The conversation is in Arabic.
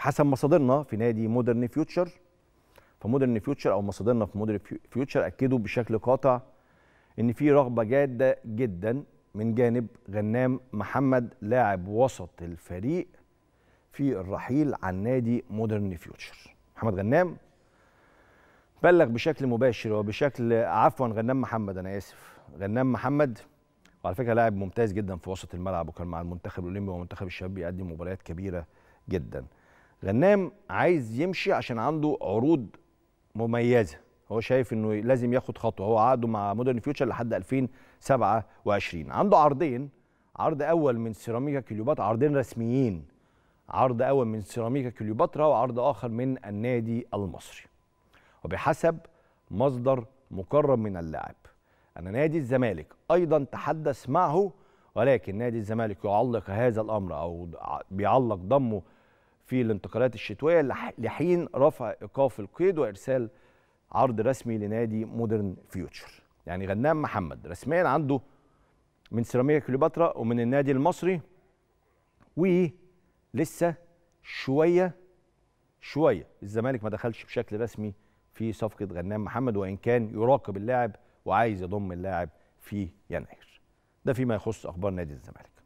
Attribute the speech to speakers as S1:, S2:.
S1: حسب مصادرنا في نادي مودرن فيوتشر فمودرن فيوتشر او مصادرنا في مودرن فيوتشر اكدوا بشكل قاطع ان في رغبه جاده جدا من جانب غنام محمد لاعب وسط الفريق في الرحيل عن نادي مودرن فيوتشر محمد غنام بلغ بشكل مباشر وبشكل عفوا غنام محمد انا اسف غنام محمد وعلى فكره لاعب ممتاز جدا في وسط الملعب وكان مع المنتخب الاولمبي ومنتخب الشباب بيقدم مباريات كبيره جدا غنام عايز يمشي عشان عنده عروض مميزه هو شايف انه لازم ياخد خطوه هو عقده مع مودرن فيوتشر لحد 2027 عنده عرضين عرض اول من سيراميكا كليوباترا عرضين رسميين عرض اول من سيراميكا كليوباترا وعرض اخر من النادي المصري وبحسب مصدر مقرب من اللاعب ان نادي الزمالك ايضا تحدث معه ولكن نادي الزمالك يعلق هذا الامر او بيعلق ضمه في الانتقالات الشتويه لحين رفع ايقاف القيد وارسال عرض رسمي لنادي مودرن فيوتشر يعني غنام محمد رسميا عنده من سيراميكا كليوباترا ومن النادي المصري ولسه شويه شويه الزمالك ما دخلش بشكل رسمي في صفقه غنام محمد وان كان يراقب اللاعب وعايز يضم اللاعب في يناير ده فيما يخص اخبار نادي الزمالك